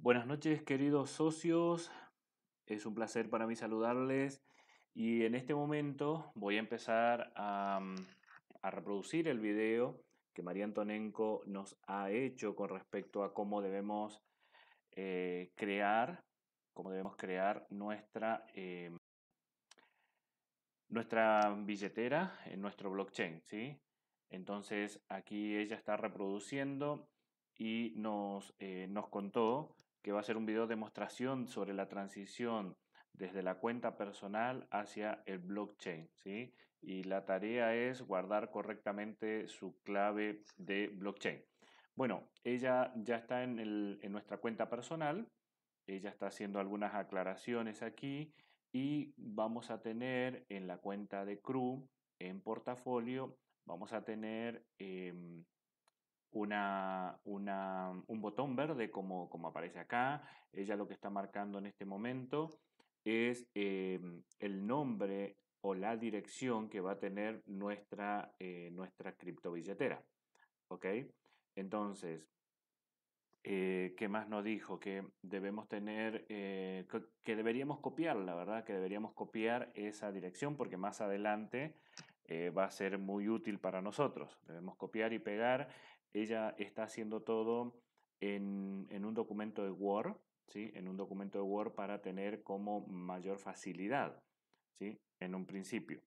Buenas noches queridos socios, es un placer para mí saludarles y en este momento voy a empezar a, mm, reproducir el video que María Antonenko nos ha hecho con respecto a cómo debemos eh, crear, cómo debemos crear nuestra, em, nuestra billetera en nuestro blockchain, ¿sí? Entonces aquí ella está reproduciendo y nos, eh, nos contó que va a ser un video de demostración sobre la transición desde la cuenta personal hacia el blockchain, ¿sí? Y la tarea es guardar correctamente su clave de blockchain. Bueno, ella ya está en, nuestra cuenta personal, ella está haciendo algunas aclaraciones aquí y vamos a tener en la cuenta de CRU, en portafolio, vamos a tener... Em, una, una, un botón verde como, como aparece acá. Ella eh, lo que está marcando en este momento es em, el nombre o la dirección que va a tener nuestra, eh, nuestra criptobilletera. ¿Ok? Entonces, eh, ¿qué más nos dijo? Que debemos tener, eh, que deberíamos la ¿verdad? Que deberíamos copiar esa dirección porque más adelante va a ser muy útil para nosotros. Debemos copiar y pegar ella está haciendo todo en, un documento de Word, ¿sí? en un documento de Word para tener como mayor facilidad ¿sí? en un principio.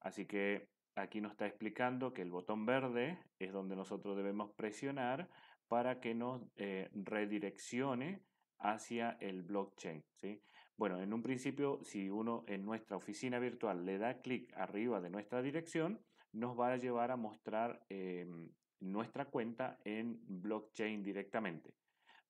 Así que aquí nos está explicando que el botón verde es donde nosotros debemos presionar para que nos eh, redireccione hacia el blockchain. ¿sí? Bueno, en un principio, si uno en nuestra oficina virtual le da clic arriba de nuestra dirección, nos va a llevar a mostrar em, nuestra cuenta en blockchain directamente.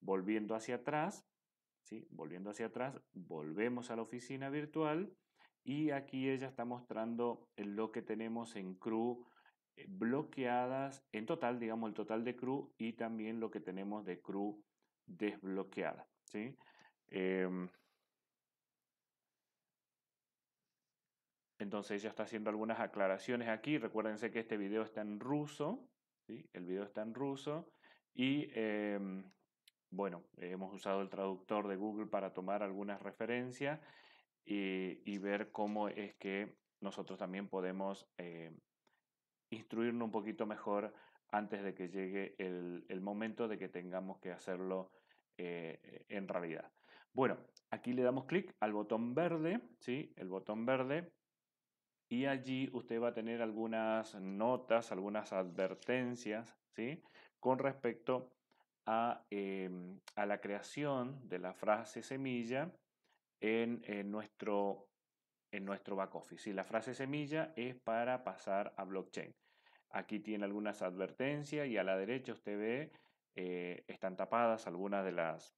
Volviendo hacia atrás, ¿sí? volviendo hacia atrás, volvemos a la oficina virtual y aquí ella está mostrando lo que tenemos en CRU eh, bloqueadas, en total, digamos el total de CRU y también lo que tenemos de CRU desbloqueada. ¿sí? Em, entonces ella está haciendo algunas aclaraciones aquí. Recuérdense que este video está en ruso. El video está en ruso y em, bueno, hemos usado el traductor de Google para tomar algunas referencias y, ver cómo es que nosotros también podemos eh, instruirnos un poquito mejor antes de que llegue el, momento de que tengamos que hacerlo eh, en realidad. Bueno, aquí le damos clic al botón verde, ¿sí? El botón verde y allí usted va a tener algunas notas, algunas advertencias, ¿sí? Con respecto a, em, a la creación de la frase semilla en, nuestro, en nuestro back office. la frase semilla es para pasar a blockchain. Aquí tiene algunas advertencias y a la derecha usted ve, eh, están tapadas algunas de las,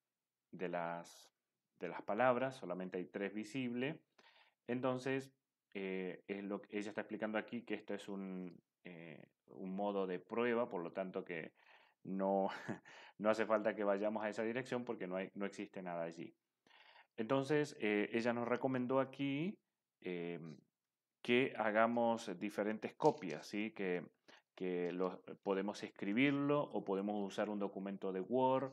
de, las, de las palabras, solamente hay tres visibles. Entonces, eh, ella está explicando aquí, que esto es eh, un, modo de prueba, por lo tanto que no, no hace falta que vayamos a esa dirección porque no, no existe nada allí. Entonces, eh, ella nos recomendó aquí eh, que hagamos diferentes copias, que, que podemos escribirlo o podemos usar un documento de Word,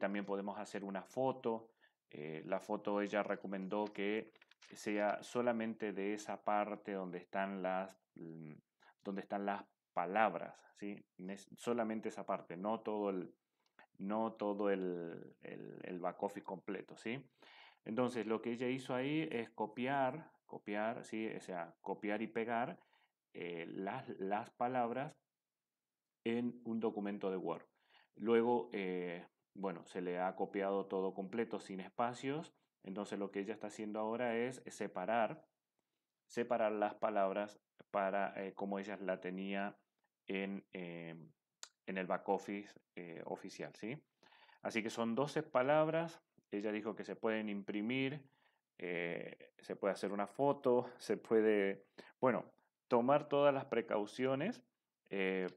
también podemos hacer una foto. la foto ella recomendó que sea solamente de esa parte donde están las, mm, donde están las palabras, ¿sí? solamente esa parte, no todo el, no todo el, back office completo. ¿sí? Entonces, lo que ella hizo ahí es copiar, copiar, ¿sí? o sea, copiar y pegar eh, las, palabras en un documento de Word. Luego, eh, bueno, se le ha copiado todo completo sin espacios entonces lo que ella está haciendo ahora es eh, separar, separar las palabras para eh, como ella la tenía en, em, en el back office eh, oficial, ¿sí? Así que son 12 palabras, ella dijo que se pueden imprimir, se puede hacer una foto, se puede, bueno, tomar todas las precauciones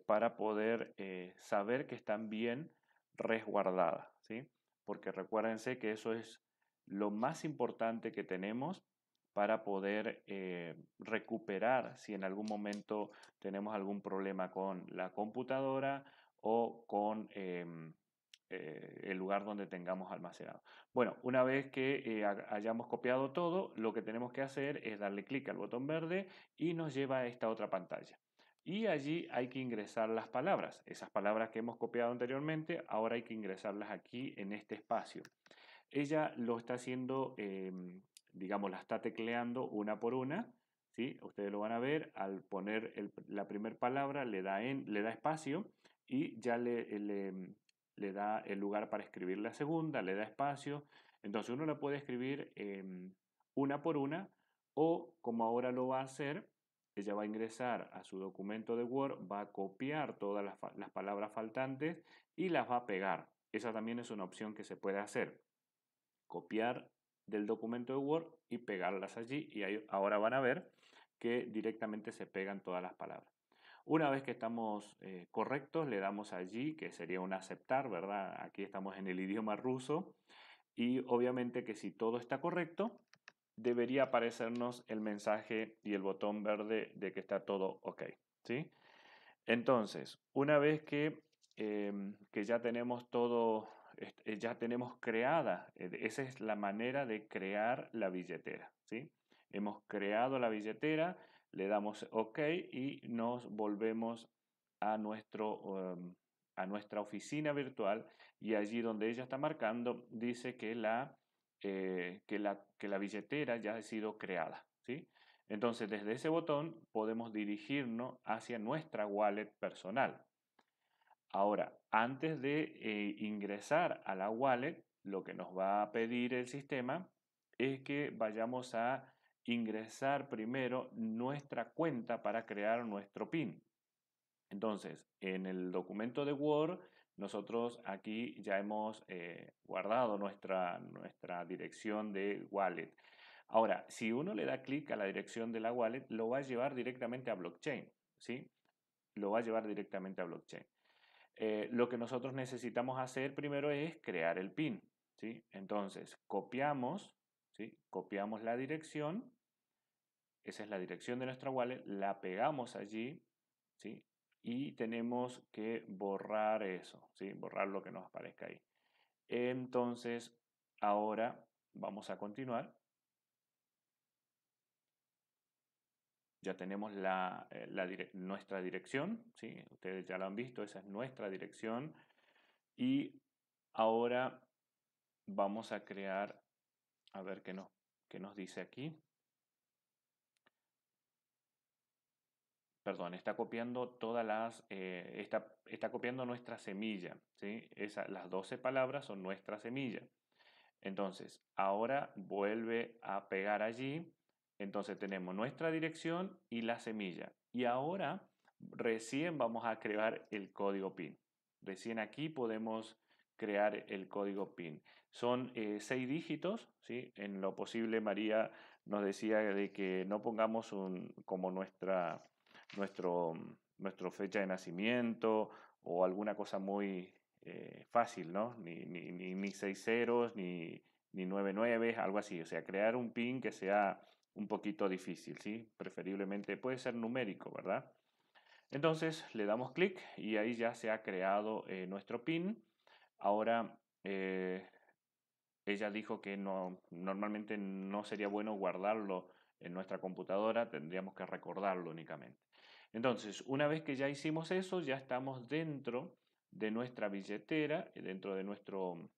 para poder saber que están bien resguardadas, ¿sí? Porque recuérdense que eso es lo más importante que tenemos para poder eh, recuperar si en algún momento tenemos algún problema con la computadora o con em, eh, el lugar donde tengamos almacenado. Bueno, una vez que eh, hayamos copiado todo, lo que tenemos que hacer es darle clic al botón verde y nos lleva a esta otra pantalla. Y allí hay que ingresar las palabras. Esas palabras que hemos copiado anteriormente, ahora hay que ingresarlas aquí en este espacio. Ella lo está haciendo, em, digamos, la está tecleando una por una. ¿sí? Ustedes lo van a ver, al poner la primera palabra le da, en, le da espacio y ya le, da el lugar para escribir la segunda, le da espacio. Entonces uno la puede escribir em, una por una o como ahora lo va a hacer, ella va a ingresar a su documento de Word, va a copiar todas las palabras faltantes y las va a pegar. Esa también es una opción que se puede hacer copiar del documento de Word y pegarlas allí. Y ahora van a ver que directamente se pegan todas las palabras. Una vez que estamos eh, correctos, le damos allí, que sería un aceptar, ¿verdad? Aquí estamos en el idioma ruso. Y obviamente que si todo está correcto, debería aparecernos el mensaje y el botón verde de que está todo ok. ¿sí? Entonces, una vez que, em, que ya tenemos todo eh, ya tenemos creada, eh, esa es la manera de crear la billetera, ¿sí? Hemos creado la billetera, le damos OK y nos volvemos a, nuestro, em, a nuestra oficina virtual y allí donde ella está marcando dice que la, eh, que la, que la billetera ya ha sido creada, ¿sí? Entonces, desde ese botón podemos dirigirnos hacia nuestra wallet personal. Ahora, antes de eh, ingresar a la wallet, lo que nos va a pedir el sistema es que vayamos a ingresar primero nuestra cuenta para crear nuestro PIN. Entonces, en el documento de Word, nosotros aquí ya hemos eh, guardado nuestra, nuestra dirección de wallet. Ahora, si uno le da clic a la dirección de la wallet, lo va a llevar directamente a blockchain, ¿sí? Lo va a llevar directamente a blockchain. Eh, lo que nosotros necesitamos hacer primero es crear el pin. ¿sí? Entonces, copiamos, ¿sí? copiamos la dirección, esa es la dirección de nuestra wallet, la pegamos allí ¿sí? y tenemos que borrar eso, ¿sí? borrar lo que nos aparezca ahí. Entonces, ahora vamos a continuar ya tenemos la, eh, nuestra dirección, ¿sí? ustedes ya lo han visto, esa es nuestra dirección. Y ahora vamos a crear, a ver qué nos, nos dice aquí. Perdón, está copiando todas las, eh, está, copiando nuestra semilla, ¿sí? las 12 palabras son nuestra semilla. Entonces, ahora vuelve a pegar allí entonces tenemos nuestra dirección y la semilla. Y ahora recién vamos a crear el código PIN. Recién aquí podemos crear el código PIN. Son eh, seis dígitos, ¿sí? En lo posible María nos decía de que no pongamos un, como nuestra, nuestro, fecha de nacimiento o alguna cosa muy eh, fácil, ¿no? Ni, ni, ni, seis ceros, ni, ni nueve algo así. O sea, crear un PIN que sea un poquito difícil, ¿sí? Preferiblemente puede ser numérico, ¿verdad? Entonces le damos clic y ahí ya se ha creado eh, nuestro pin. Ahora eh, ella dijo que no, normalmente no sería bueno guardarlo en nuestra computadora, tendríamos que recordarlo únicamente. Entonces, una vez que ya hicimos eso, ya estamos dentro de nuestra billetera, dentro de nuestro,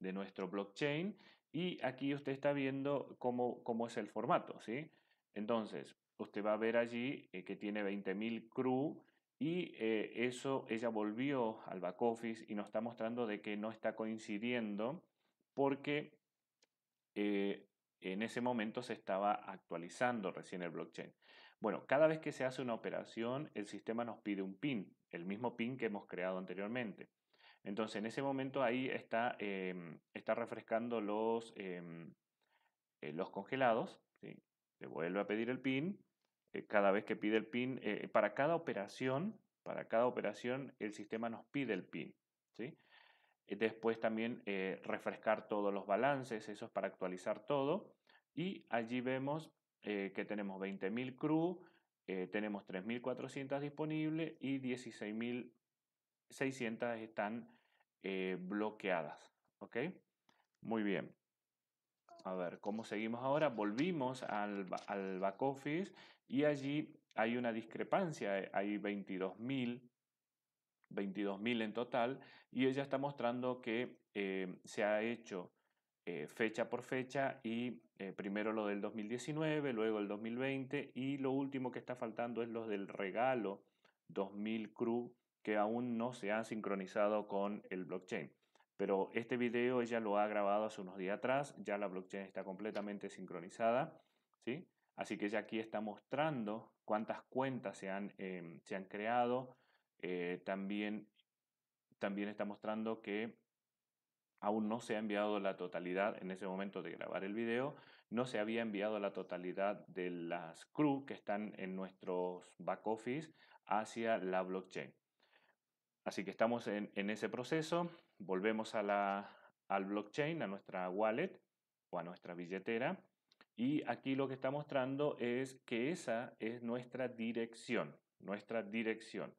de nuestro blockchain y aquí usted está viendo cómo, es el formato, ¿sí? Entonces, usted va a ver allí eh, que tiene 20.000 crew y eh, eso ella volvió al back office y nos está mostrando de que no está coincidiendo porque eh, en ese momento se estaba actualizando recién el blockchain. Bueno, cada vez que se hace una operación, el sistema nos pide un PIN, el mismo PIN que hemos creado anteriormente. Entonces, en ese momento ahí está, em, está refrescando los, em, eh, los congelados. Le vuelve a pedir el PIN. Eh, cada vez que pide el PIN, eh, para cada operación, para cada operación, el sistema nos pide el PIN. Después también refrescar todos los balances, eso es para actualizar todo. Y allí vemos que tenemos 20.000 CRU, tenemos 3.400 disponibles y 16.600 están eh, bloqueadas. ¿Ok? Muy bien. A ver, ¿cómo seguimos ahora? Volvimos al, back office y allí hay una discrepancia. Eh, hay 22.000 22.000 en total, y ella está mostrando que eh, se ha hecho fecha por fecha y primero lo del 2019, luego el 2020 y lo último que está faltando es lo del regalo 2000 CRU que aún no se han sincronizado con el blockchain. Pero este video ella lo ha grabado hace unos días atrás, ya la blockchain está completamente sincronizada, ¿sí? Así que ella aquí está mostrando cuántas cuentas se han, em, se han creado, eh, también, también está mostrando que aún no se ha enviado la totalidad en ese momento de grabar el video, no se había enviado la totalidad de las crew que están en nuestros back office hacia la blockchain. Así que estamos en, ese proceso, volvemos al blockchain, a nuestra wallet o a nuestra billetera. Y aquí lo que está mostrando es que esa es nuestra dirección, nuestra dirección.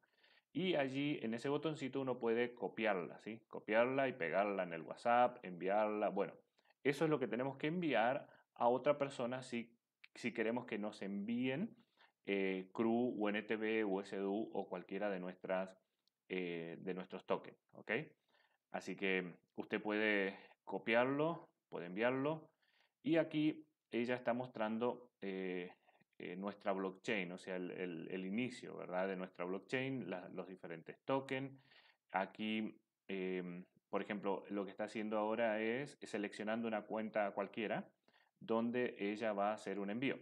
Y allí en ese botoncito uno puede copiarla, ¿sí? Copiarla y pegarla en el WhatsApp, enviarla. Bueno, eso es lo que tenemos que enviar a otra persona si, si queremos que nos envíen eh, CRU, o USDU o cualquiera de nuestras eh, de nuestros tokens. ¿ok? Así que usted puede copiarlo, puede enviarlo y aquí ella está mostrando eh, eh, nuestra blockchain, o sea, el, inicio ¿verdad? de nuestra blockchain, los diferentes tokens. Aquí, em, por ejemplo, lo que está haciendo ahora es seleccionando una cuenta cualquiera donde ella va a hacer un envío.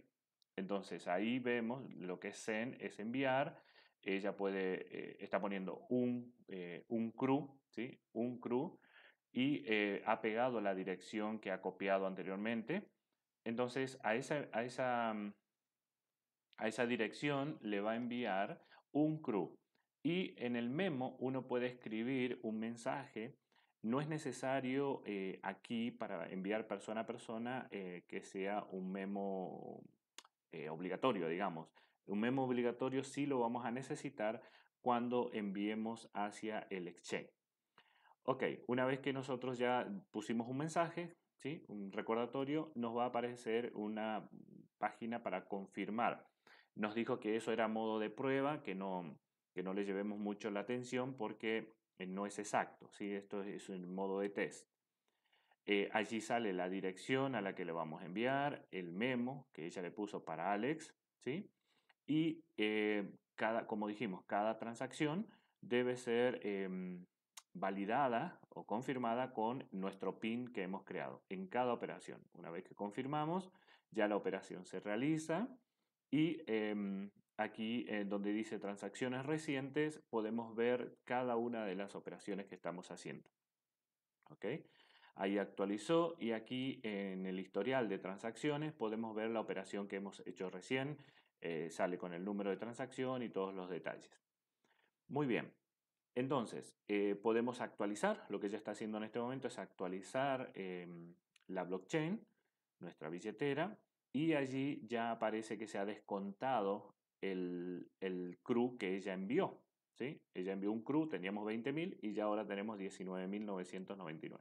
Entonces ahí vemos lo que es send es enviar ella puede, eh, está poniendo un, eh, un CRU, ¿sí? Un y eh, ha pegado la dirección que ha copiado anteriormente. Entonces, a esa, a esa, mm, a esa dirección le va a enviar un crew. Y en el memo uno puede escribir un mensaje. No es necesario eh, aquí para enviar persona a persona que sea un memo obligatorio, digamos. Un memo obligatorio sí lo vamos a necesitar cuando enviemos hacia el exchange. Ok, una vez que nosotros ya pusimos un mensaje, ¿sí? un recordatorio, nos va a aparecer una página para confirmar. Nos dijo que eso era modo de prueba, que no, no le llevemos mucho la atención porque eh, no es exacto. ¿sí? Esto es un modo de test. Eh, allí sale la dirección a la que le vamos a enviar, el memo que ella le puso para Alex, ¿sí? y eh, cada, como dijimos, cada transacción debe ser em, validada o confirmada con nuestro PIN que hemos creado en cada operación. Una vez que confirmamos, ya la operación se realiza y em, aquí donde dice transacciones recientes podemos ver cada una de las operaciones que estamos haciendo. ¿Okay? Ahí actualizó y aquí en el historial de transacciones podemos ver la operación que hemos hecho recién, eh, sale con el número de transacción y todos los detalles. Muy bien, entonces eh, podemos actualizar, lo que ella está haciendo en este momento es actualizar em, la blockchain, nuestra billetera, y allí ya aparece que se ha descontado el, el CRU que ella envió. ¿sí? Ella envió un CRU, teníamos 20.000 y ya ahora tenemos 19.999.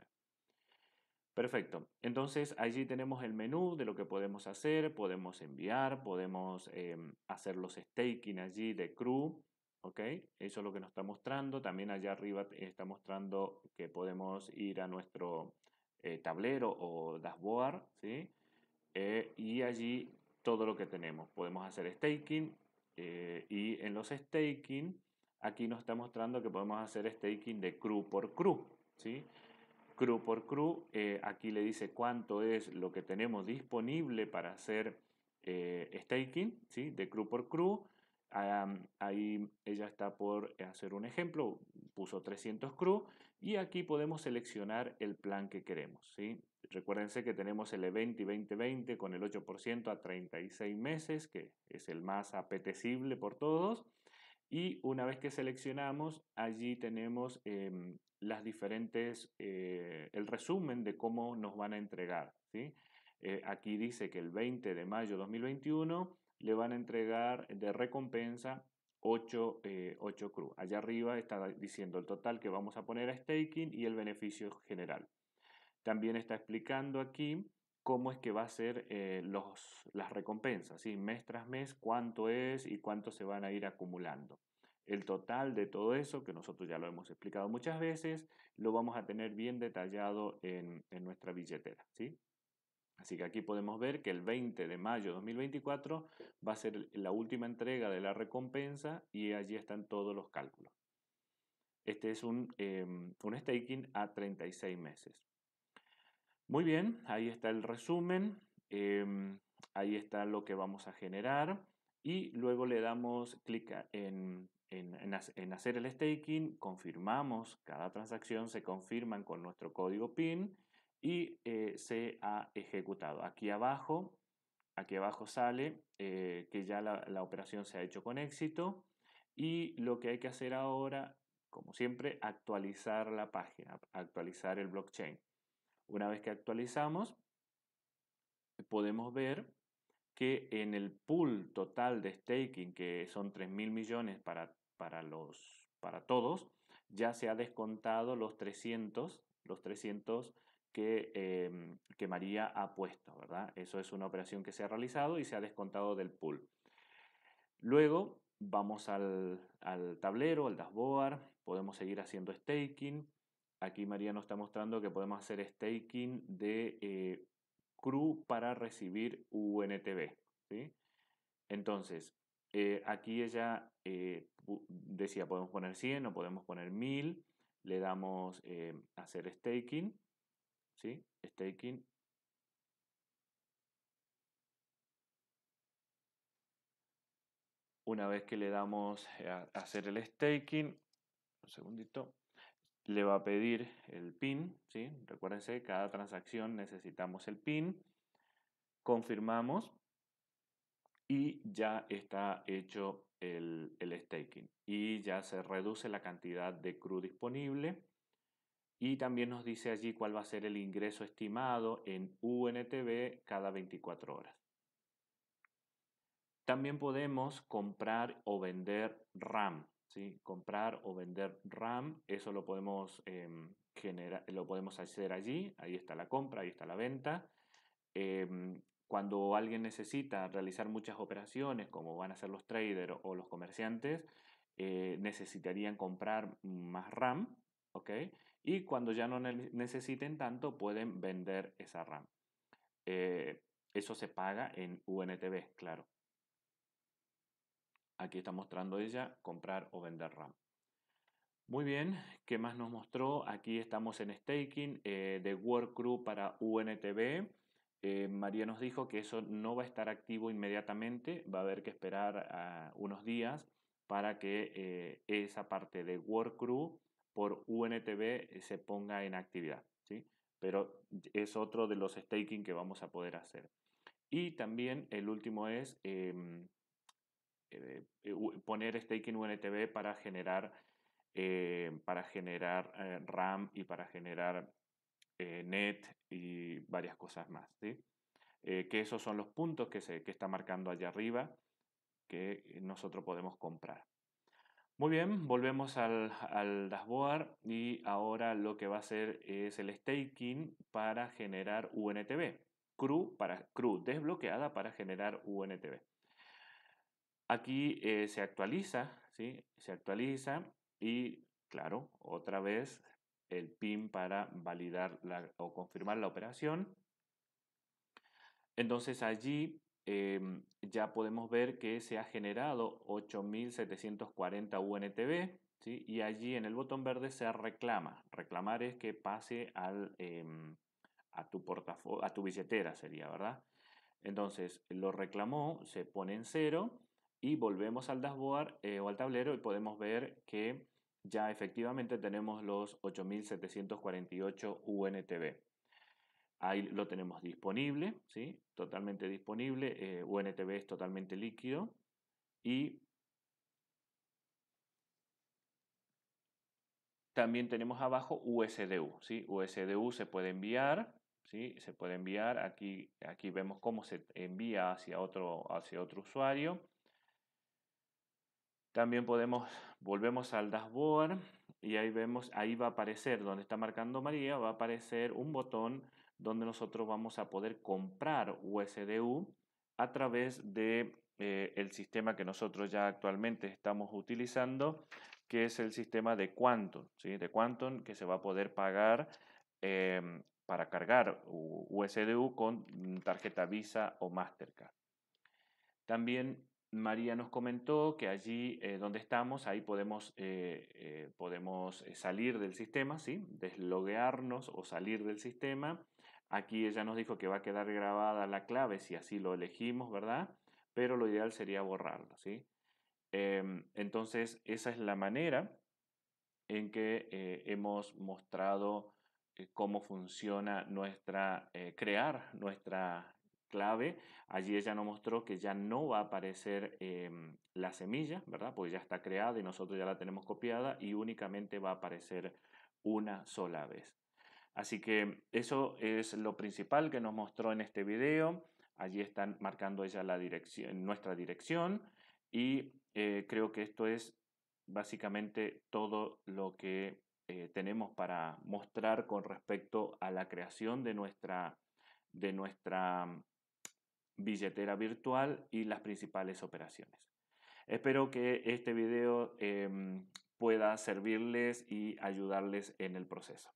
Perfecto. Entonces allí tenemos el menú de lo que podemos hacer, podemos enviar, podemos em, hacer los staking allí de crew. ¿Ok? Eso es lo que nos está mostrando. También allá arriba está mostrando que podemos ir a nuestro eh, tablero o dashboard. ¿sí? Eh, y allí todo lo que tenemos. Podemos hacer staking. Eh, y en los staking, aquí nos está mostrando que podemos hacer staking de crew por crew. ¿sí? Crew por crew, eh, aquí le dice cuánto es lo que tenemos disponible para hacer eh, staking ¿sí? de crew por crew, ahí ella está por hacer un ejemplo, puso 300 crew y aquí podemos seleccionar el plan que queremos. ¿sí? Recuérdense que tenemos el E20 2020 con el 8% a 36 meses, que es el más apetecible por todos. Y una vez que seleccionamos, allí tenemos em, las diferentes, eh, el resumen de cómo nos van a entregar. ¿sí? Eh, aquí dice que el 20 de mayo de 2021 le van a entregar de recompensa 8, 8 CRU. Allá arriba está diciendo el total que vamos a poner a staking y el beneficio general. También está explicando aquí cómo es que va a ser eh, las recompensas, ¿sí? mes tras mes, cuánto es y cuánto se van a ir acumulando. El total de todo eso, que nosotros ya lo hemos explicado muchas veces, lo vamos a tener bien detallado en, nuestra billetera. ¿sí? Así que aquí podemos ver que el 20 de mayo de 2024 va a ser la última entrega de la recompensa y allí están todos los cálculos. Este es un, em, un staking a 36 meses. Muy bien, ahí está el resumen, em, ahí está lo que vamos a generar y luego le damos clic en, hacer el staking, confirmamos, cada transacción se confirman con nuestro código PIN y eh, se ha ejecutado. Aquí abajo, aquí abajo sale eh, que ya la operación se ha hecho con éxito y lo que hay que hacer ahora, como siempre, actualizar la página, actualizar el blockchain. Una vez que actualizamos, podemos ver que en el pool total de staking, que son 3.000 millones para, los, para todos, ya se ha descontado los 300, los 300 em, que, María ha puesto, ¿verdad? Eso es una operación que se ha realizado y se ha descontado del pool. Luego vamos al, al tablero, al dashboard, podemos seguir haciendo staking, Aquí María nos está mostrando que podemos hacer staking de eh, CRU para recibir UNTB. Entonces, eh, aquí ella eh, decía, podemos poner 100 o podemos poner 1000. Le damos a hacer staking. ¿sí? Staking. Una vez que le damos a hacer el staking, un segundito, le va a pedir el PIN, ¿sí? Recuérdense, cada transacción necesitamos el PIN, confirmamos y ya está hecho el, staking y ya se reduce la cantidad de CRU disponible y también nos dice allí cuál va a ser el ingreso estimado en UNTB cada 24 horas. También podemos comprar o vender RAM, comprar o vender RAM, eso lo podemos, em, lo podemos hacer allí, ahí está la compra, ahí está la venta. Em, cuando alguien necesita realizar muchas operaciones, como van a ser los traders o los comerciantes, eh, necesitarían comprar más RAM, Y cuando ya no necesiten tanto, pueden vender esa RAM. Eh, eso se paga en UNTB, claro. Aquí está mostrando ella comprar o vender RAM. Muy bien, ¿qué más nos mostró? Aquí estamos en staking eh, de WorkCrew para UNTB. Eh, María nos dijo que eso no va a estar activo inmediatamente, va a haber que esperar ah, unos días para que eh, esa parte de WorkCrew por UNTB se ponga en actividad. ¿sí? Pero es otro de los staking que vamos a poder hacer. Y también el último es em, eh, eh, poner staking UNTB para generar, eh, para generar RAM y para generar net y varias cosas más. ¿sí? que esos son los puntos que, se, está marcando allá arriba que nosotros podemos comprar. Muy bien, volvemos al, dashboard y ahora lo que va a hacer es el staking para generar UNTB. CRU, para, CRU desbloqueada para generar UNTB. Aquí eh, se actualiza, ¿sí? Se actualiza y, claro, otra vez el PIN para validar o confirmar la operación. Entonces allí em, ya podemos ver que se ha generado 8.740 UNTB ¿sí? y allí en el botón verde se reclama. Reclamar es que pase em, a, tu a tu billetera, sería, ¿verdad? Entonces lo reclamó, se pone en cero y volvemos al dashboard eh, o al tablero y podemos ver que ya efectivamente tenemos los 8.748 UNTB. Ahí lo tenemos disponible, ¿sí? totalmente disponible. Eh, UNTB es totalmente líquido y también tenemos abajo USDU. ¿sí? USDU se puede enviar, ¿sí? se puede enviar. Aquí, aquí vemos cómo se envía hacia otro, hacia otro usuario. También podemos, volvemos al dashboard y ahí vemos, ahí va a aparecer, donde está marcando María, va a aparecer un botón donde nosotros vamos a poder comprar USDU a través de eh, el sistema que nosotros ya actualmente estamos utilizando, que es el sistema de Quantum, de Quantum que se va a poder pagar em, para cargar USDU con mm, tarjeta Visa o Mastercard. También María nos comentó que allí eh, donde estamos, ahí podemos, eh, eh, podemos salir del sistema, ¿sí? desloguearnos o salir del sistema. Aquí ella nos dijo que va a quedar grabada la clave si así lo elegimos, ¿verdad? Pero lo ideal sería borrarla, ¿sí? Em, entonces, esa es la manera en que hemos mostrado cómo funciona nuestra, crear nuestra clave, allí ella nos mostró que ya no va a aparecer em, la semilla, ¿verdad? Pues ya está creada y nosotros ya la tenemos copiada y únicamente va a aparecer una sola vez. Así que eso es lo principal que nos mostró en este video. Allí están marcando ella la dirección, nuestra dirección y eh, creo que esto es básicamente todo lo que eh, tenemos para mostrar con respecto a la creación de nuestra, de nuestra billetera virtual y las principales operaciones. Espero que este video em, pueda servirles y ayudarles en el proceso.